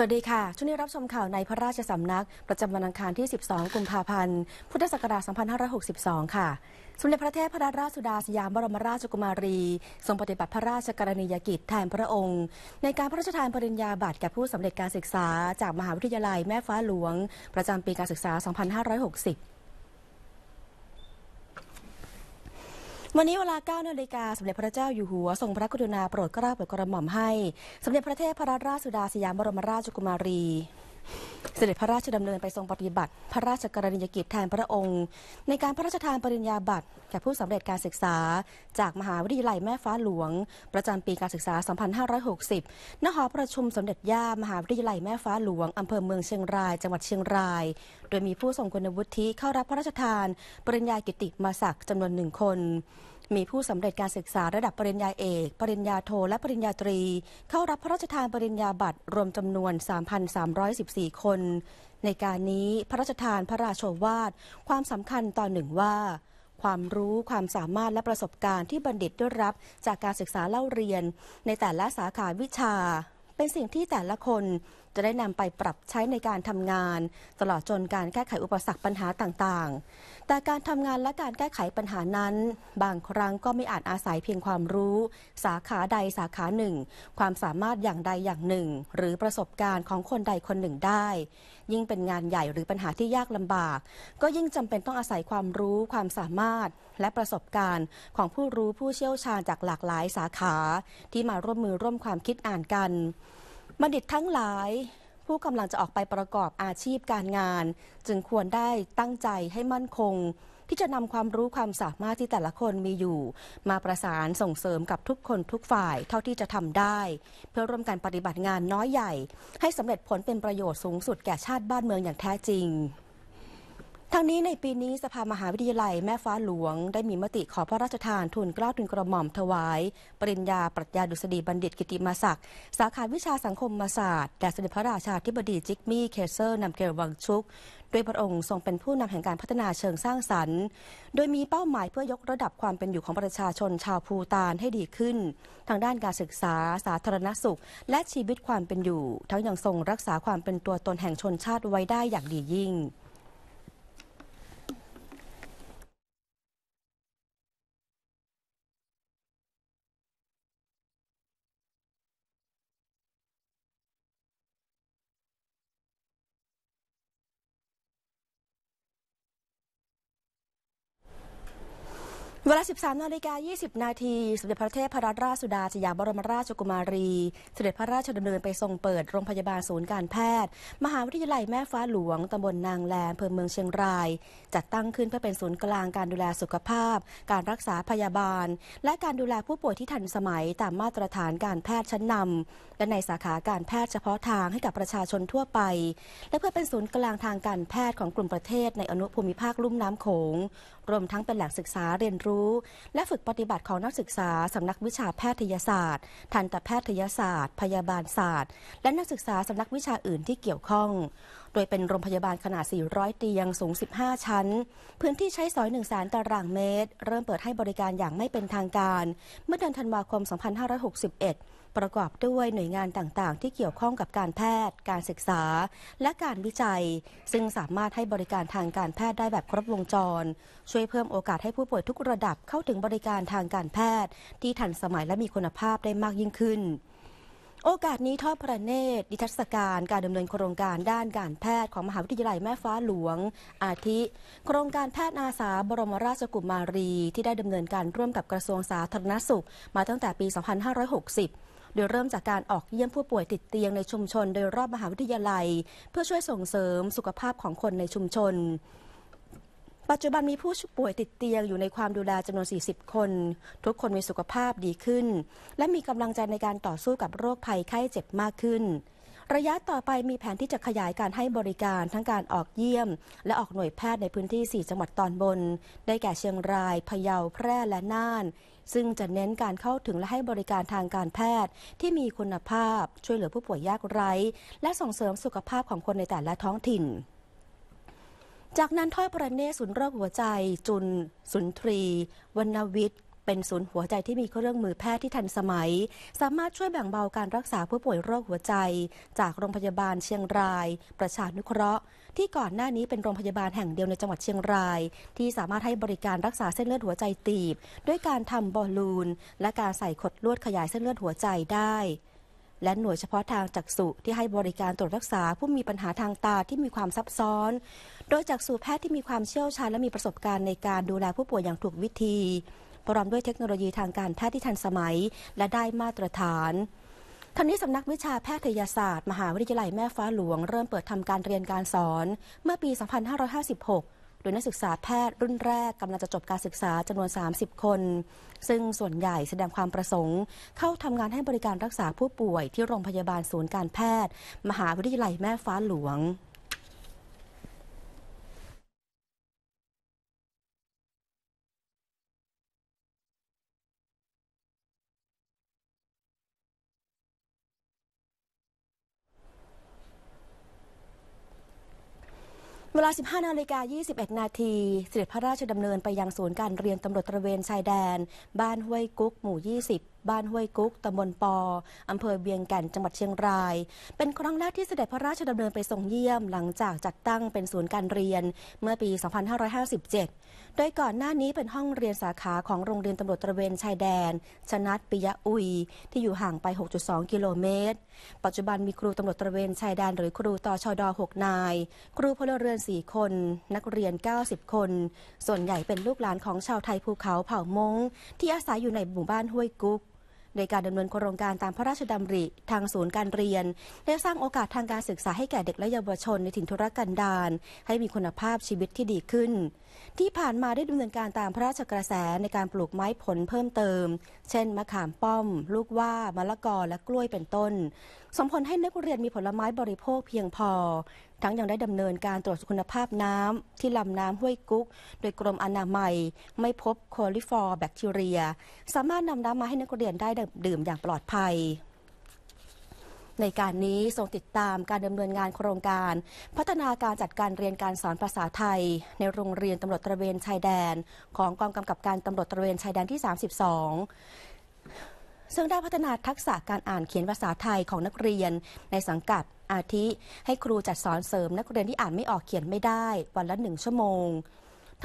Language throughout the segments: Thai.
สวัสดีค่ะช่วงนี้รับชมข่าวในพระราชสำนัก ประจำวันอังคารที่ 12 กุมภาพันธ์ พุทธศักราช 2562 ค่ะ สมเด็จพระเทพรัตนราชสุดาสยามบรมราชกุมารี ทรงปฏิบัติพระราชกรณียกิจแทนพระองค์ ในการพระราชทานปริญญาบัตรแก่ผู้สำเร็จการศึกษาจากมหาวิทยาลัยแม่ฟ้าหลวง ประจำปีการศึกษา 2560วันนี้เวลา9นาฬิกาสมเด็จพระเจ้าอยู่หัวทรงพระกรุณาโปรดเกล้าโปรดกระหม่อมให้สมเด็จพระเทพระราชสุดาสยามบรมราชกุมารีเสด็จพระราชดำเนินไปทรงปฏิบัติ พระราชกรณียกิจแทนพระองค์ ในการพระราชทานปริญญาบัตรแก่ผู้สำเร็จการศึกษาจากมหาวิทยาลัยแม่ฟ้าหลวง ประจำปีการศึกษา 2560 ณ หอประชุมสมเด็จย่ามหาวิทยาลัยแม่ฟ้าหลวงอำเภอเมืองเชียงรายจังหวัดเชียงราย โดยมีผู้ทรงคุณวุฒิเข้ารับพระราชทาน ปริญญากิติมาศักดิ์จำนวนหนึ่งคนมีผู้สำเร็จการศึกษาระดับปริญญาเอก ปริญญาโท และปริญญาตรี เข้ารับพระราชทานปริญญาบัตรรวมจำนวน 3,314 คน ในการนี้พระราชทานพระราโชวาท ความสำคัญตอนหนึ่งว่า ความรู้ ความสามารถและประสบการณ์ที่บัณฑิตได้รับจากการศึกษาเล่าเรียนในแต่ละสาขาวิชาเป็นสิ่งที่แต่ละคนจะได้นำไปปรับใช้ในการทำงาน ตลอดจนการแก้ไขอุปสรรคปัญหาต่างๆ แต่การทำงานและการแก้ไขปัญหานั้น บางครั้งก็ไม่อาจอาศัยเพียงความรู้ สาขาใดสาขาหนึ่ง ความสามารถอย่างใดอย่างหนึ่ง หรือประสบการณ์ของคนใดคนหนึ่งได้ยิ่งเป็นงานใหญ่หรือปัญหาที่ยากลำบาก ก็ยิ่งจำเป็นต้องอาศัยความรู้ความสามารถ และประสบการณ์ของผู้รู้ผู้เชี่ยวชาญจากหลากหลายสาขาที่มาร่วมมือร่วมความคิดอ่านกันบัณฑิตทั้งหลาย ผู้กำลังจะออกไปประกอบอาชีพการงาน จึงควรได้ตั้งใจให้มั่นคงที่จะนำความรู้ความสามารถที่แต่ละคนมีอยู่ มาประสานส่งเสริมกับทุกคนทุกฝ่ายเท่าที่จะทำได้ เพื่อร่วมกันปฏิบัติงานน้อยใหญ่ให้สำเร็จผลเป็นประโยชน์สูงสุดแก่ชาติบ้านเมืองอย่างแท้จริงางนี้ในปีนี้สภามหาวิทยาลัยแม่ฟ้าหลวงได้มีมติขอพระราชทานทุนกล้าทุนกระหม่อมถวาย ปริญญาปรัชญาดุษฎีบัณฑิตกิติมศักดิ์สาขาวิชาสังคมศาสตร์แด่สมเด็จพระราชาธิบดีจิกมี่เคเซอร์นำเกลวังชุก ด้วยพระองค์ทรงเป็นผู้นำแห่งการพัฒนาเชิงสร้างสรรค์ โดยมีเป้าหมายเพื่อยกระดับความเป็นอยู่ของประชาชนชาวภูตานให้ดีขึ้นทางด้านการศึกษาสาธารณสุข และชีวิตความเป็นอยู่ ทั้งยังทรงรักษาความเป็นตัวตนแห่งชนชาติไว้ได้อย่างดียิ่งเวลา 13นาฬิกา 20 นาที สมเด็จพระเทพรัตนราชสุดาสยามบรมราชกุมารี เสด็จพระราชดำเนินไปทรงเปิดโรงพยาบาลศูนย์การแพทย์ มหาวิทยาลัยแม่ฟ้าหลวง ตำบลนางแลนเ่มเมืองเชียงราย จัดตั้งขึ้นเพื่อเป็นศูนย์กลางการดูแลสุขภาพ การรักษาพยาบาล และการดูแลผู้ป่วยที่ทันสมัยตามมาตรฐานการแพทย์ชั้นนำและในสาขาการแพทย์เฉพาะทางให้กับประชาชนทั่วไป และเพื่อเป็นศูนย์กลางทางการแพทย์ของกลุ่มประเทศ ในอนุภูมิภาคลุ่มน้ำโขง รวมทั้งเป็นแหล่งศึกษาเรียนรูู้้และฝึกปฏิบัติของนักศึกษาสำนักวิชาแพทยศาสตร์ ทันตแพทยศาสตร์ พยาบาลศาสตร์ และนักศึกษาสำนักวิชาอื่นที่เกี่ยวข้องโดยเป็นโรงพยาบาลขนาด 400 เตียงสูง 15 ชั้น พื้นที่ใช้สอย1 0 0 0 0 ตารางเมตร เริ่มเปิดให้บริการอย่างไม่เป็นทางการเมื่อเดือนธันวาคม 2561 ประกอบด้วยหน่วยงานต่างๆ ที่เกี่ยวข้องกับการแพทย์ การศึกษา และการวิจัย ซึ่งสามารถให้บริการทางการแพทย์ได้แบบครบวงจร ช่วยเพิ่มโอกาสให้ผู้ป่วยทุกระดับเข้าถึงบริการทางการแพทย์ ที่ทันสมัยและมีคุณภาพได้มากยิ่งขึ้นโอกาสนี้ทอดพระเนตร ดิทัศการการดำเนินโครงการด้านการแพทย์ของมหาวิทยาลัยแม่ฟ้าหลวง อาทิ โครงการแพทย์อาสาบรมราชกุมารี ที่ได้ดำเนินการร่วมกับกระทรวงสาธารณสุข มาตั้งแต่ปี 2560 โดยเริ่มจากการออกเยี่ยมผู้ป่วยติดเตียงในชุมชนโดยรอบมหาวิทยาลัย เพื่อช่วยส่งเสริมสุขภาพของคนในชุมชนปัจจุบันมีผู้ป่วยติดเตียงอยู่ในความดูแลจำนวน 40 คน ทุกคนมีสุขภาพดีขึ้น และมีกำลังใจในการต่อสู้กับโรคภัยไข้เจ็บมากขึ้น ระยะต่อไปมีแผนที่จะขยายการให้บริการทั้งการออกเยี่ยม และออกหน่วยแพทย์ในพื้นที่ 4 จังหวัดตอนบน ได้แก่เชียงราย พะเยา แพร่และน่าน ซึ่งจะเน้นการเข้าถึงและให้บริการทางการแพทย์ที่มีคุณภาพช่วยเหลือผู้ป่วยยากไร้ และส่งเสริมสุขภาพของคนในแต่ละท้องถิ่นจากนั้นทอดพระเนศรศูนย์โรคหัวใจ จุนสุนทรี วรรณวิทย์ เป็นศูนย์หัวใจที่มีเครื่องมือแพทย์ที่ทันสมัย สามารถช่วยแบ่งเบาการรักษาผู้ป่วยโรคหัวใจ จากโรงพยาบาลเชียงราย ประชานุเคราะห์ ที่ก่อนหน้านี้เป็นโรงพยาบาลแห่งเดียวในจังหวัดเชียงราย ที่สามารถให้บริการรักษาเส้นเลือดหัวใจตีบ ด้วยการทำบอลลูนและการใส่ขดลวดขยายเส้นเลือดหัวใจได้และหน่วยเฉพาะทางจักษุที่ให้บริการตรวจรักษา ผู้มีปัญหาทางตาที่มีความซับซ้อน โดยจักษุแพทย์ที่มีความเชี่ยวชาญและมีประสบการณ์ในการดูแลผู้ป่วยอย่างถูกวิธี พร้อมด้วยเทคโนโลยีทางการแพทย์ที่ทันสมัย และได้มาตรฐานทันนี้สำนักวิชาแพทยศาสตร์ มหาวิทยาลัยแม่ฟ้าหลวงเริ่มเปิดทำการเรียนการสอน เมื่อปี 2556โดยนักศึกษาแพทย์รุ่นแรกกำลังจะจบการศึกษาจำนวน 30 คน ซึ่งส่วนใหญ่แสดงความประสงค์ เข้าทำงานให้บริการรักษาผู้ป่วยที่โรงพยาบาลศูนย์การแพทย์ มหาวิทยาลัยแม่ฟ้าหลวงวลา 15นาฬิกา21นาทีเสด็จพระราชดำเนินไปยังศูนย์การเรียนตำรวจตระเวนชายแดน บ้านห้วยกุ๊กหมู่ 20บ้านห้วยกุ๊ก ตำบลปออาเภอเบียงแก่นจังหวัดเชียงราย เป็นครั้งแรกที่เสด็จพระราชดำเนินไปทรงเยี่ยมหลังจากจัดตั้งเป็นศูนย์การเรียนเมื่อปี 2557 โดยก่อนหน้านี้เป็นห้องเรียนสาขาของโรงเรียนตำรวจตระเวนชายแดน ชนัดปิยะอุย ที่อยู่ห่างไป 6.2 กิโลเมตร ปัจจุบันมีครูตำรวจตระเวนชายแดนหรือครูตชด6นาย ครูพลเรือน 4 คน นักเรียน 90 คน ส่วนใหญ่เป็นลูกหลานของชาวไทยภูเขาเผ่ามงที่อาศัยอยู่ในหมู่บ้านห้วยกุ๊กในการดำเนินโครงการตามพระราชดำริทางศูนย์การเรียนได้สร้างโอกาสทางการศึกษาให้แก่เด็กและเยาวชนในถิ่นทุรกันดารให้มีคุณภาพชีวิตที่ดีขึ้นที่ผ่านมาได้ดำเนินการตามพระราชกระแสในการปลูกไม้ผลเพิ่มเติม เช่น มะขามป้อม ลูกว่ามะละกอ และกล้วยเป็นต้น สมผลให้นักเรียนมีผลไม้บริโภคเพียงพอ ทั้งยังได้ดำเนินการตรวจคุณภาพน้ำที่ลำน้ำห้วยกุ๊ก โดยกรมอนามัยไม่พบโคลิฟอร์แบคทีเรีย สามารถนำน้ำมาให้นักเรียนได้ดื่มอย่างปลอดภัยในการนี้ทรงติดตามการดำเนินงานโครงการ พัฒนาการจัดการเรียนการสอนภาษาไทย ในโรงเรียนตำรวจตระเวน ชายแดน ของกองกำกับการตำรวจตระเวนชายแดนที่ 32 ซึ่งได้พัฒนาทักษะการอ่านเขียนภาษาไทยของนักเรียน ในสังกัดอาทิ ให้ครูจัดสอนเสริมนักเรียนที่อ่านไม่ออกเขียนไม่ได้วันละหนึ่งชั่วโมง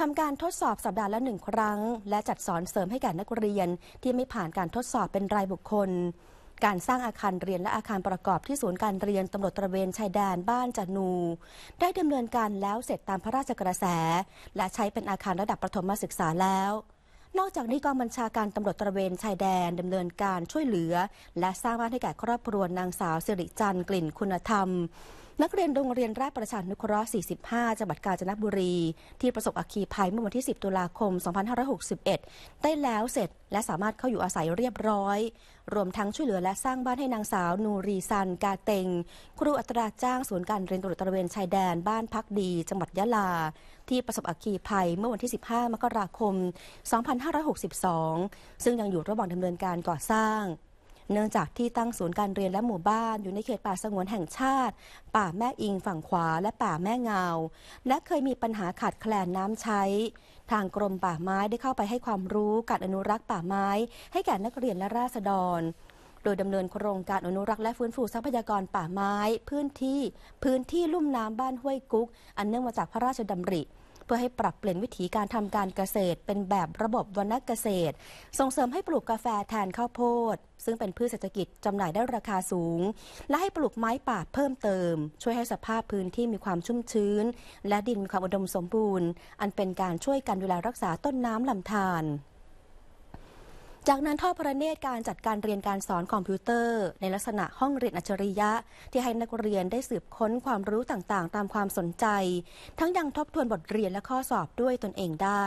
ทำการทดสอบสัปดาห์ละหนึ่งครั้ง และจัดสอนเสริมให้แก่นักเรียนที่ไม่ผ่านการทดสอบเป็นรายบุคคลการสร้างอาคารเรียนและอาคารประกอบที่ศูนย์การเรียนตำรวจตระเวนชายแดนบ้านจันู ได้ดำเนินการแล้วเสร็จตามพระราชกระแส และใช้เป็นอาคารระดับประถมศึกษาแล้ว นอกจากนี้กองบัญชาการตำรวจตระเวนชายแดนดำเนินการช่วยเหลือ และสร้างบ้านให้แก่ครอบครัวนางสาว สิริจันทร์กลิ่นคุณธรรมนักเรียนโรงเรียนราชประชานุเคราะห์ 45 จังหวัดกาญจนบุรีที่ประสบอัคคีภัยเมื่อวันที่ 10 ตุลาคม 2561 ได้แล้วเสร็จและสามารถเข้าอยู่อาศัยเรียบร้อย รวมทั้งช่วยเหลือและสร้างบ้านให้นางสาวนูรีซันกาเตงครูอัตราจ้างศูนย์การเรียนตรวจตระเวนชายแดนบ้านพักดี จังหวัดยะลา ที่ประสบอัคคีภัยเมื่อวันที่ 15 มกราคม 2562 ซึ่งยังอยู่ระหว่างดำเนินการก่อสร้างเนื่องจากที่ตั้งศูนย์การเรียนและหมู่บ้านอยู่ในเขตป่าสงวนแห่งชาติ ป่าแม่อิงฝั่งขวาและป่าแม่เงาและเคยมีปัญหาขาดแคลนน้ำใช้ ทางกรมป่าไม้ได้เข้าไปให้ความรู้การอนุรักษ์ป่าไม้ให้แก่นักเรียนและราษฎร โดยดำเนินโครงการอนุรักษ์และฟื้นฟูทรัพยากรป่าไม้พื้นที่พื้นที่ลุ่มน้ำบ้านห้วยกุ๊กอันเนื่องมาจากพระราชดำริเพื่อให้ปรับเปลี่ยนวิธีการทำการเกษตรเป็นแบบระบบวรรณเกษตร ส่งเสริมให้ปลูกกาแฟแทนข้าวโพดซึ่งเป็นพืชเศรษฐกิจจำหน่ายได้ราคาสูง และให้ปลูกไม้ป่าเพิ่มเติม ช่วยให้สภาพพื้นที่มีความชุ่มชื้น และดินมีความอุดมสมบูรณ์ อันเป็นการช่วยกันดูแลรักษาต้นน้ำลำธารจากนั้นทอดพระเนตรการจัดการเรียนการสอนคอมพิวเตอร์ ในลักษณะห้องเรียนอัจฉริยะ ที่ให้นักเรียนได้สืบค้นความรู้ต่างๆ ตามความสนใจ ทั้งยังทบทวนบทเรียนและข้อสอบด้วยตนเองได้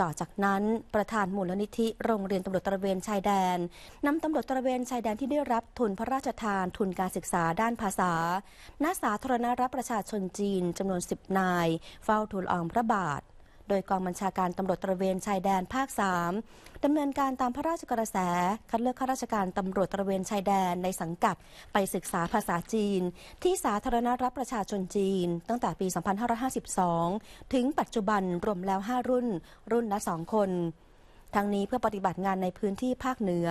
ต่อจากนั้นประธานมูลนิธิโรงเรียนตำรวจตระเวน ชายแดน นำตำรวจตระเวนชายแดนที่ได้รับทุนพระราชทานทุนการศึกษาด้านภาษา ณสาธารณรัฐประชาชนจีนจำนวน10นาย เฝ้าทูลอองพระบาทโดยกองบัญชาการตำรวจตระเวนชายแดนภาค3ดำเนินการตามพระราชกระแส คัดเลือกข้าราชการตำรวจตระเวนชายแดนในสังกัดไปศึกษาภาษาจีน ที่สาธารณรัฐประชาชนจีน ตั้งแต่ปี 2552 ถึงปัจจุบันรวมแล้ว 5 รุ่นรุ่นละ 2 คน ทั้งนี้เพื่อปฏิบัติงานในพื้นที่ภาคเหนือ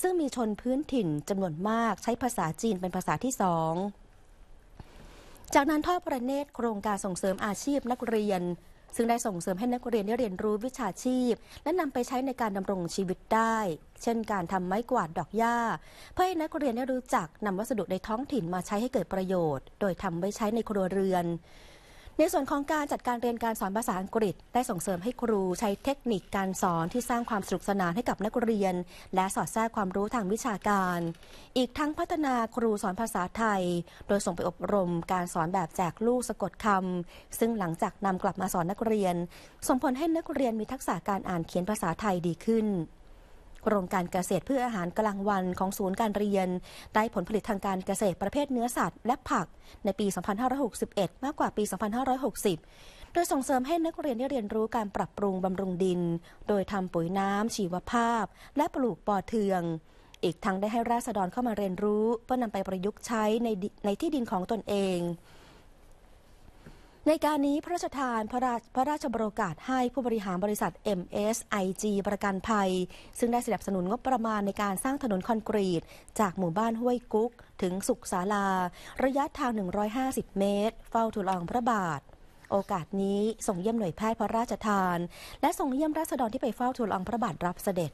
ซึ่งมีชนพื้นถิ่นจำนวนมากใช้ภาษาจีนเป็นภาษาที่สองจากนั้นทอดประเนตรโครงการส่งเสริมอาชีพนักเรียนซึ่งได้ส่งเสริมให้นักเรียนได้เรียนรู้วิชาชีพ และนำไปใช้ในการดำรงชีวิตได้ เช่น การทำไม้กวาดดอกหญ้า เพื่อให้นักเรียนได้รู้จักนำวัสดุในท้องถิ่นมาใช้ให้เกิดประโยชน์ โดยทำไว้ใช้ในครัวเรือนในส่วนของการจัดการเรียนการสอนภาษาอังกฤษได้ส่งเสริมให้ครูใช้เทคนิคการสอนที่สร้างความสนุกสนานให้กับนักเรียน และสอดแทรกความรู้ทางวิชาการ อีกทั้งพัฒนาครูสอนภาษาไทย โดยส่งไปอบรม การสอนแบบแจกลูกสะกดคำ ซึ่งหลังจากนำกลับมาสอนนักเรียน ส่งผลให้นักเรียนมีทักษะการอ่านเขียนภาษาไทยดีขึ้นครงการเกษตรเพื่ออาหารกลางวันของศูนย์การเรียนได้ผลผลิตทางการเกษตรประเภทเนื้อสัตว์และผักในปี 2561 มากกว่าปี 2560 โดยส่งเสริมให้นักเรียนได้เรียนรู้การปรับปรุงบำรุงดิน โดยทำปุ๋ยน้ำชีวภาพ และปลูกปอเทือง อีกทั้งได้ให้ราษฎรเข้ามาเรียนรู้ เพื่อนำไปประยุกต์ใช้ในในที่ดินของตนเองในการนี้พระราชทานพระราชพระราชบรกาศให้ผู้บริหารบริษัท MSIG ประกันภัย ซึ่งได้สนับสนุนงบประมาณในการสร้างถนนคอนกรีต จากหมู่บ้านห้วยกุ๊ก ถึงสุขศาลา ระยะทาง 150 เมตร เฝ้าทูลองพระบาท โอกาสนี้ส่งเยี่ยมหน่วยแพทย์พระราชทาน และส่งเยี่ยมราษฎรที่ไปเฝ้าทูลองพระบาทรับเสด็จ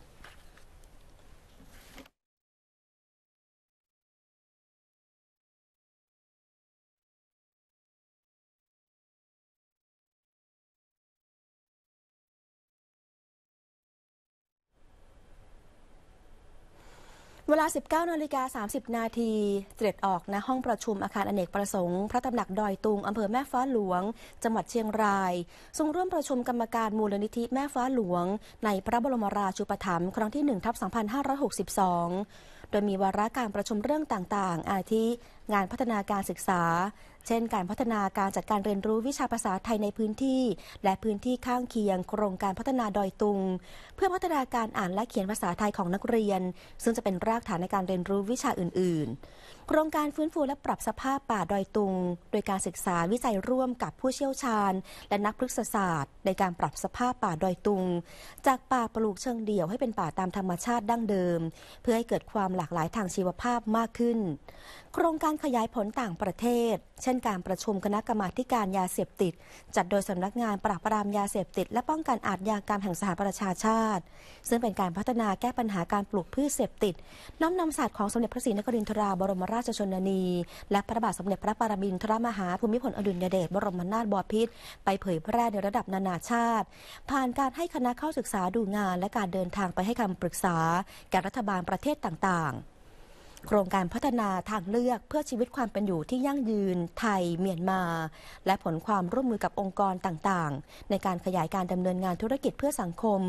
วลา 19นาฬิกา30 นาที เสร็จออกณห้องประชุมอาคารอเนกประสงค์พระตำหนักดอยตุง อำเภอแม่ฟ้าหลวง จังหวัดเชียงราย ทรงร่วมประชุมกรรมการมูลนิธิแม่ฟ้าหลวง ในพระบรมราชูปถัมภ์ ครั้งที่1ทับ2562โดยมีวาระการประชุมเรื่องต่างๆ อาทิงานพัฒนาการศึกษา เช่นการพัฒนาการจัดการเรียนรู้วิชาภาษาไทยในพื้นที่ และพื้นที่ข้างเคียง โครงการพัฒนาดอยตุง เพื่อพัฒนาการอ่านและเขียนภาษาไทยของนักเรียน ซึ่งจะเป็นรากฐานในการเรียนรู้วิชาอื่นๆโครงการฟื้นฟูและปรับสภาพป่าดอยตุง โดยการศึกษาวิจัยร่วมกับผู้เชี่ยวชาญ และนักพฤกษศาสตร์ ในการปรับสภาพป่าดอยตุงจากป่าปลูกเชิงเดี่ยวให้เป็นป่าตามธรรมชาติดั้งเดิม เพื่อให้เกิดความหลากหลายทางชีวภาพมากขึ้น โครงการขยายผลต่างประเทศเช่นการประชุมคณะกรรมาการยาเสพติด จัดโดยสำนักงานปราบปรามยาเสพติด และป้องกันอาชญากรรมแห่งสหประชาชาติ ซึ่งเป็นการพัฒนาแก้ปัญหาการปลูกพืชเสพติดน้อมนำศาสตร์ของสมเด็จพระศรีนครินทราบรมราชชนนี และพระบาทสมเด็จพระปรมินทรมหาภูมิพลอดุลยเดชบรมนาถบพิตรไปเผยแพร่ในระดับนานาชาติ ผ่านการให้คณะเข้าศึกษาดูงานและการเดินทางไปให้คำปรึกษาแก่รัฐบาลประเทศต่างๆโครงการพัฒนาทางเลือกเพื่อชีวิตความเป็นอยู่ที่ยั่งยืน ไทยเมียนมา และผลความร่วมมือกับองค์กรต่างๆ ในการขยายการดำเนินงานธุรกิจเพื่อสังคม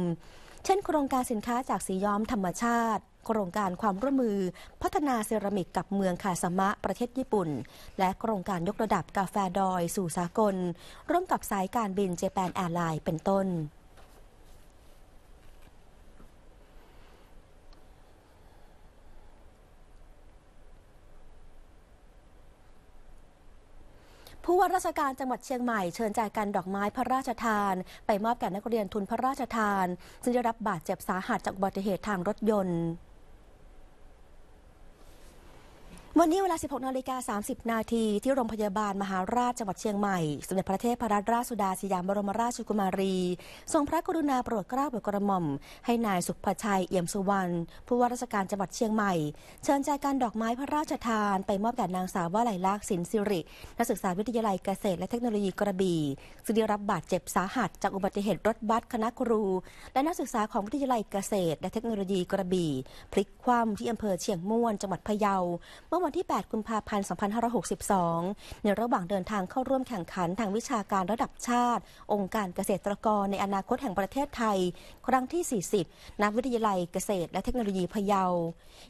เช่น โครงการสินค้าจากสีย้อมธรรมชาติ โครงการความร่วมมือ พัฒนาเซรามิกกับเมืองคาสมะประเทศญี่ปุ่น และโครงการยกระดับกาแฟดอยสู่สากล ร่วมกับสายการบินเจแปนแอร์ไลน์เป็นต้นผู้ว่าราชการจังหวัดเชียงใหม่เชิญแจกกันดอกไม้พระราชทาน ไปมอบแก่นักเรียนทุนพระราชทาน ซึ่งได้รับบาดเจ็บสาหัสจากอุบัติเหตุทางรถยนต์วันนี้เวลา 16นาฬิกา30 นาทีที่โรงพยาบาลมหาราชจังหวัดเชียงใหม่สมเด็จพระเทพรัตนราชสุดาสยามบรมราชกุมารี ทรงพระกรุณาโปรดเกล้าโปรดกระหม่อมให้นายสุภชัย เอี่ยมสุวรรณผู้ว่าราชการจังหวัดเชียงใหม่เชิญใจการดอกไม้พระราชทานไปมอบแด่นางสาววลัยลักษณ์สินสิริ นักศึกษาวิทยาลัยเกษตรและเทคโนโลยีกระบี่ซึ่งได้รับบาดเจ็บสาหัสจากอุบัติเหตุรถบัสคณะครู และนักศึกษาของวิทยาลัยเกษตร และเทคโนโลยีกระบี่พลิกคว่ำที่อำเภอเชียงม่วนจังหวัดพะเยาเมื่อวันที่ 8 กุมภาพันธ์ 2562 ในระหว่างเดินทางเข้าร่วมแข่งขันทางวิชาการระดับชาติ องค์การเกษตรกรในอนาคตแห่งประเทศไทย ครั้งที่ 40 นักวิทยาลัยเกษตรและเทคโนโลยีพะเยา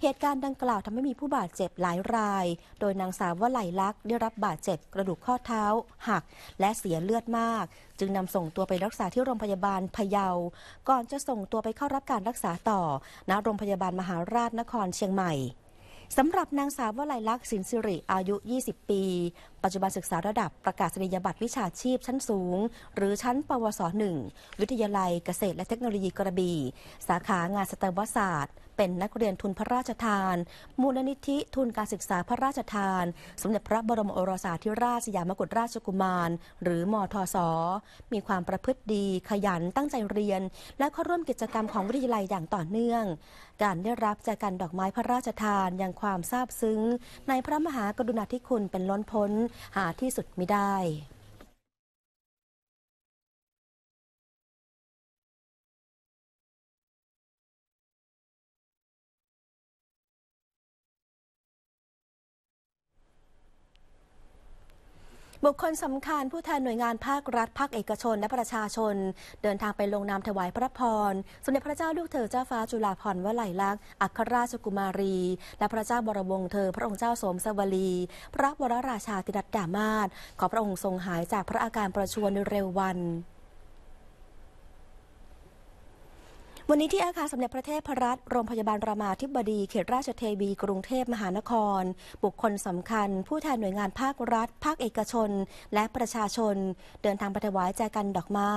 เหตุการณ์ดังกล่าวทำให้มีผู้บาดเจ็บหลายราย โดยนางสาววลัยลักษณ์ได้รับบาดเจ็บกระดูกข้อเท้า หักและเสียเลือดมาก จึงนำส่งตัวไปรักษาที่โรงพยาบาลพะเยา ก่อนจะส่งตัวไปเข้ารับการรักษาต่อณโรงพยาบาลมหาราชนครเชียงใหม่สำหรับนางสาววลัยลักษณ์สินสิริอายุ 20 ปี ปัจจุบันศึกษาระดับประกาศนียบัตรวิชาชีพชั้นสูง หรือชั้นปวส1วิทยาลัยเกษตรและเทคโนโลยีกระบี่สาขางานสตวศาสตร์เป็นนักเรียนทุนพระราชทาน มูลนิธิทุนการศึกษาพระราชทานสมเด็จพระบรมโอรสาธิราชสยามกุฎราชกุมาร หรือมทศมีความประพฤติดี ขยันตั้งใจเรียน และเข้าร่วมกิจกรรมของวิทยาลัยอย่างต่อเนื่อง การได้รับจากการดอกไม้พระราชทานยังความซาบซึ้ง ในพระมหากรุณาธิคุณเป็นล้นพ้นหาที่สุดมิได้บุคคลสำคัญผู้แทนหน่วยงานภาครัฐ ภาค เอกชนและประชาชน เดินทางไปลงนามถวายพระพรสมเด็จพระเจ้าลูกเธอเจ้าฟ้าจุฬาภรณ์วลัยลักษณ์อัครราชกุมารี และพระเจ้าบรมวงศ์เธอพระองค์เจ้าสมสวลี พระวรราชาติรัตดามาศขอพระองค์ทรงหายจากพระอาการประชวรในเร็ววันวันนี้ที่อาคารสมเด็จพระเทพรัตน์โรงพยาบาลรามาธิบดีเขตราชเทวี กรุงเทพมหานคร บุคคลสำคัญ ผู้แทนหน่วยงานภาครัฐ ภาคเอกชนและประชาชน เดินทางไปถวาย แจกันดอกไม้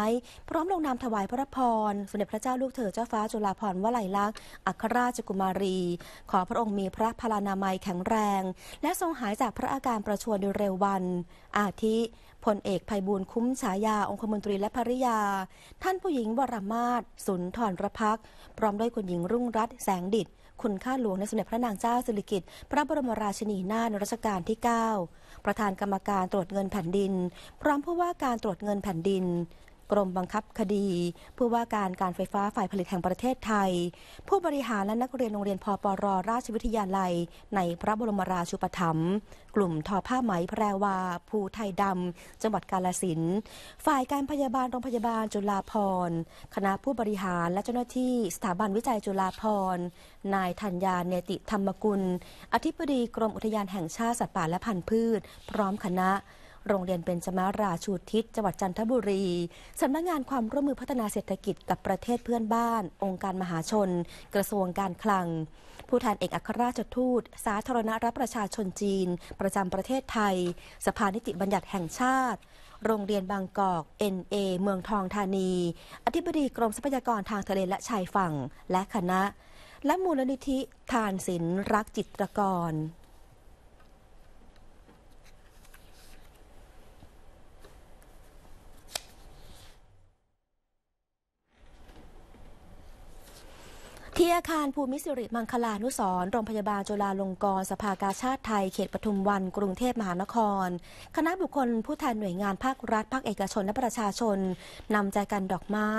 พร้อมลงนามถวายพระพรสมเด็จพระเจ้าลูกเธอเจ้าฟ้าจุฬาภรณ์วลัยลักษณ์อัครราชกุมารี ขอพระองค์มีพระพลานามัยแข็งแรง และทรงหายจากพระอาการประชวรโดยเร็ววันอาทิพลเอกภัยบูลคุ้มฉายาองคมนตรีและภริยา ท่านผู้หญิงวรมาศสุนทรรพัก พร้อมด้วยคุณหญิงรุ่งรัตน์แสงดิดคุณข้าหลวงในสมเด็จพระนางเจ้าสิริกิติ์พระบรมราชินีนาถรัชกาลที่ 9 ประธานกรรมการตรวจเงินแผ่นดิน พร้อมผู้ว่าการตรวจเงินแผ่นดินกรมบังคับคดีผู้ว่าการการไฟฟ้าฝ่ายผลิตแห่งประเทศไทย ผู้บริหารและนักเรียนโรงเรียนพปรราชวิทยาลัย ในพระบรมราชูปถัมภ์กลุ่มทอผ้าไหมแพรวาภูไทยดำ จังหวัดกาลสิน ฝ่ายการพยาบาลโรงพยาบาลจุฬาภรณ์คณะผู้บริหารและเจ้าหน้าที่สถาบันวิจัยจุฬาภรณ์นายธัญญาเนติธรรมกุล อธิบดีกรมอุทยานแห่งชาติสัตว์ป่าและพันธุ์พืช พร้อมคณะโรงเรียนเบญจมาราชูทิศจังหวัดจันทบุรี สำนักงานความร่วมมือพัฒนาเศรษฐกิจกับประเทศเพื่อนบ้าน องค์การมหาชน กระทรวงการคลัง ผู้แทนเอกอัครราชทูต สาธารณรัฐประชาชนจีน ประจำประเทศไทย สภานิติบัญญัติแห่งชาติ โรงเรียนบางกอก NA เมืองทองธานี อธิบดีกรมทรัพยากรทางทะเลและชายฝั่งและคณะ และมูลนิธิทานศิลรักจิตรกรที่อาคารภูมิสิริมังคลานุสรโรงพยาบาลจุฬาลงกรณ์สภากาชาติไทย เขตปทุมวัน กรุงเทพมหานคร คณะบุคคลผู้แทนหน่วยงานภาครัฐ ภาคเอกชน และประชาชน นำใจกันดอกไม้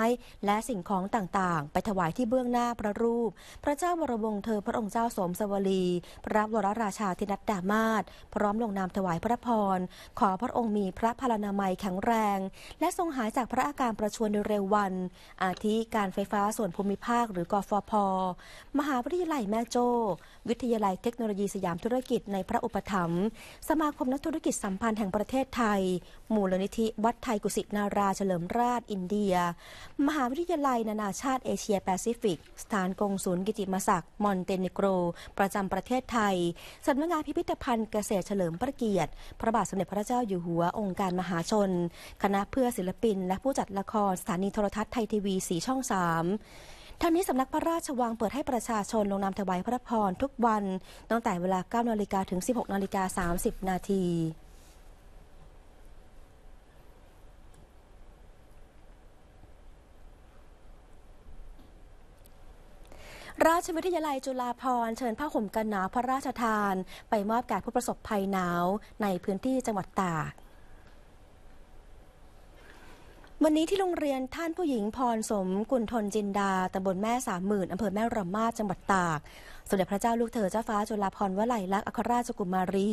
และสิ่งของต่าง ๆ ไปถวายที่เบื้องหน้าพระรูป พระเจ้าวรวงเธอพระองค์เจ้าสมสวลีพระวรราชาธินัดดามาศพร้อมลงนามถวายพระพร ขอพระองค์มีพระพลานามัยแข็งแรง และทรงหายจากพระอาการประชวรโดยเร็ววัน อาทิ การไฟฟ้าส่วนภูมิภาค หรือ กฟผมหาวิทยาลัยแม่โจ้วิทยาลัยเทคโนโลยีสยามธุรกิจในพระอุปถัมภ์สมาคมนักธุรกิจสัมพันธ์แห่งประเทศไทย มูลนิธิวัดไทยกุสินาราเฉลิมราชอินเดีย มหาวิทยาลัยนานาชาติเอเชียแปซิฟิก สถานกงศูนย์กิติมศักดิ์มอนเตเนโกรประจำประเทศไทยสำนักงานพิพิธภัณฑ์เกษตรเฉลิมพระเกียรติ พระบาทสมเด็จพระเจ้าอยู่หัวองค์การมหาชน คณะเพื่อศิลปิน และผู้จัดละครสถานีโทรทัศน์ไทยทีวีสีช่อง 3ทางนี้สำนักพระราชวังเปิดให้ประชาชนลงนามถวายพระพรทุกวันตั้งแต่เวลา9นาฬิกาถึง 16นาฬิกา 30 นาที ราชวิทยาลัยจุฬาภร์เชิญผ้าห่มกันหนาวพระราชทานไปมอบแก่ผู้ประสบภัยหนาวในพื้นที่จังหวัดตากวันนี้ที่โรงเรียนท่านผู้หญิงพรสมกุลทนจินดาตำบลแม่สามหมื่นอำเภอแม่รำมาจังหวัดตาก สมเด็จพระเจ้าลูกเธอเจ้าฟ้าจุฬาภรณ์วลัยลักษณ์อัครราชกุมารี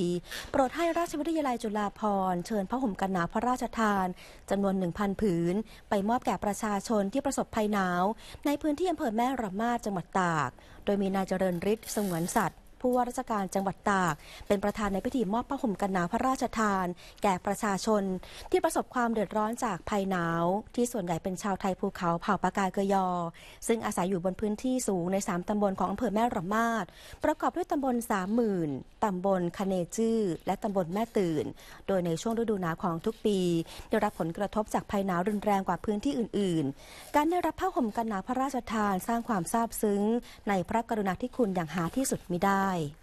โปรดให้ราชวิทยาลัยจุฬาภรณ์เชิญพระห่มกันหนาวพระราชทานจำนวน 1,000ผืนไปมอบแก่ประชาชนที่ประสบภัยหนาวในพื้นที่อำเภอแม่รำมาจังหวัดตาก โดยมีนายเจริญฤทธิ์สงวนสัตว์ผู้ว่าราชการจังหวัดตาก เป็นประธานในพิธีมอบผ้าห่มกันหนาวพระราชทาน แก่ประชาชนที่ประสบความเดือดร้อนจากภัยหนาว ที่ส่วนใหญ่เป็นชาวไทยภูเขาเผ่าปากาเกยอ ซึ่งอาศัยอยู่บนพื้นที่สูงใน 3 ตำบลของอำเภอแม่ระมาดประกอบด้วยตำบลสามหมื่นตำบลคเนจื้อและตำบลแม่ตื่น โดยในช่วงฤดูหนาวของทุกปี ได้รับผลกระทบจากภัยหนาวรุนแรงกว่าพื้นที่อื่นๆ การได้รับผ้าห่มกันหนาวพระราชทานสร้างความซาบซึ้งในพระกรุณาธิคุณอย่างหาที่สุดมิได้い。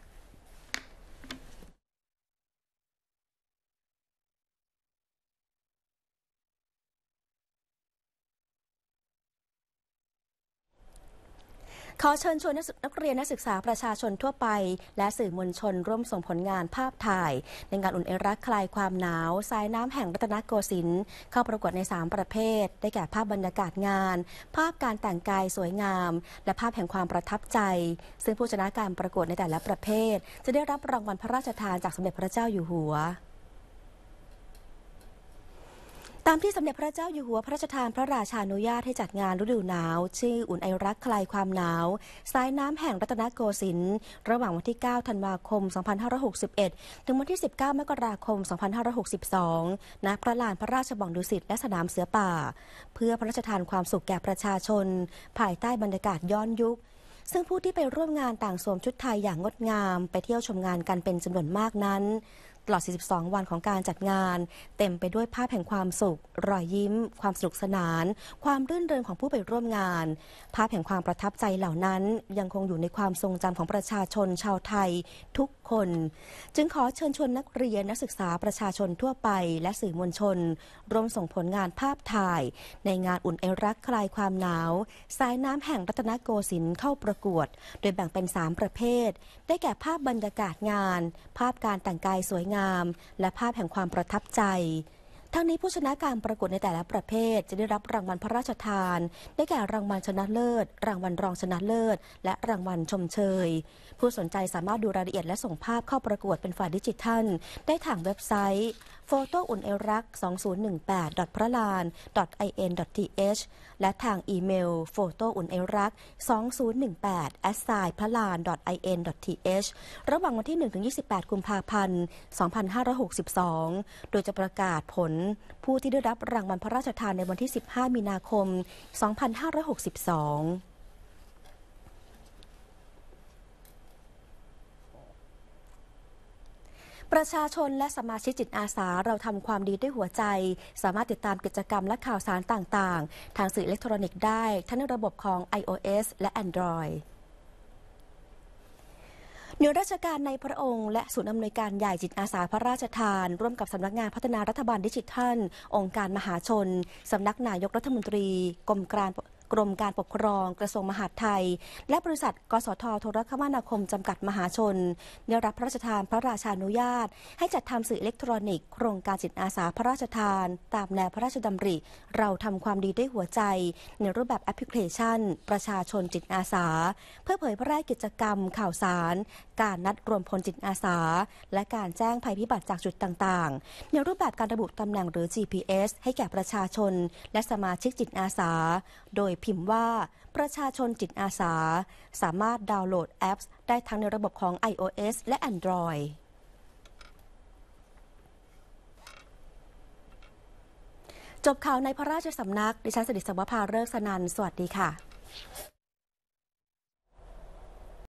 ขอเชิญชวนนักเรียนนักศึกษาประชาชนทั่วไป และสื่อมวลชนร่วมส่งผลงานภาพถ่าย ในงานอุ่นเอรักคลายความหนาว สายน้ำแห่งรัตนโกสินทร์เข้าประกวดใน 3 ประเภท ได้แก่ภาพบรรยากาศงาน ภาพการแต่งกายสวยงาม และภาพแห่งความประทับใจ ซึ่งผู้ชนะการประกวดในแต่ละประเภท จะได้รับรางวัลพระราชทานจากสมเด็จพระเจ้าอยู่หัวตามที่สมเด็จพระเจ้าอยู่หัวพระราชทานพระราชานุญาตให้จัดงานฤดูหนาว ชื่ออุ่นไอรักคลายความหนาวสายน้ำแห่งรัตนโกสินทร์ระหว่างวันที่ 9 ธันวาคม 2561 ถึงวันที่ 19 มกราคม 2562 ณ พระลานพระราชบังดุสิตและสนามเสือป่า เพื่อพระราชทานความสุขแก่ประชาชนภายใต้บรรยากาศย้อนยุค ซึ่งผู้ที่ไปร่วมงานต่างสวมชุดไทยอย่างงดงาม ไปเที่ยวชมงานกันเป็นจำนวนมากนั้นตลอด 42 วันของการจัดงาน เต็มไปด้วยภาพแห่งความสุขรอยยิ้ม ความสนุกสนาน ความรื่นเริงของผู้ไปร่วมงาน ภาพแห่งความประทับใจเหล่านั้นยังคงอยู่ในความทรงจำของประชาชนชาวไทย ทุกคน จึงขอเชิญชวนนักเรียนนักศึกษาประชาชนทั่วไป และสื่อมวลชนร่วมส่งผลงานภาพถ่าย ในงานอุ่นไอรักคลายความหนาวสายน้ำแห่งรัตนโกสินทร์เข้าประกวด โดยแบ่งเป็น 3 ประเภท ได้แก่ภาพบรรยากาศงาน ภาพการแต่งกายสวยงามงามและภาพแห่งความประทับใจ ทั้งนี้ผู้ชนะการประกวดในแต่ละประเภท จะได้รับรางวัลพระราชทาน ได้แก่รางวัลชนะเลิศ รางวัลรองชนะเลิศ และรางวัลชมเชย ผู้สนใจสามารถดูรายละเอียดและส่งภาพเข้าประกวดเป็นฝ่ายดิจิทัล ได้ทางเว็บไซต์โฟโต้อุ่นไอรัก2018 p r a l a n in th และทางอีเมลโฟโต้อุ่นไอรัก2018 a s i g n พร a ลาน in th ระหว่างวันที่ 1-28กุมภาพันธ์ 2562 โดยจะประกาศผล ผู้ที่ได้รับรางวัลพระราชทานในวันที่ 15 มีนาคม 2562ประชาชนและสมาชิกจิตอาสาเราทำความดีด้วยหัวใจ สามารถติดตามกิจกรรมและข่าวสารต่างๆ ทางสื่ออิเล็กทรอนิกส์ได้ทั้งในระบบของ iOS และ Android หน่วยราชการในพระองค์และศูนย์อำนวยการใหญ่จิตอาสาพระราชทาน ร่วมกับสำนักงานพัฒนารัฐบาลดิจิทัล องค์การมหาชนสำนักนายกรัฐมนตรีกรมการกรมการปกครองกระทรวงมหาดไทย และบริษัท กสทโทรคมนาคมจำกัดมหาชนได้รับพระราชทานพระราชานุญาต ให้จัดทำสื่ออิเล็กทรอนิกส์โครงการจิตอาสาพระราชทาน ตามแนวพระราชดำริ เราทำความดีด้วยหัวใจ ในรูปแบบแอปพลิเคชัน ประชาชนจิตอาสา เพื่อเผยแพร่กิจกรรมข่าวสาร การนัดรวมพลจิตอาสา และการแจ้งภัยพิบัติจากจุดต่าง ๆ ในรูปแบบการระบุตำแหน่งหรือ GPS ให้แก่ประชาชนและสมาชิกจิตอาสา โดยยพิมพ์ว่าประชาชนจิตอาสา สามารถดาวน์โหลดแอป ได้ทั้งในระบบของ iOS และ Android จบข่าวในพระราชสำนักดิฉันสิริสวมภาเลิกสนันสวัสดีค่ะ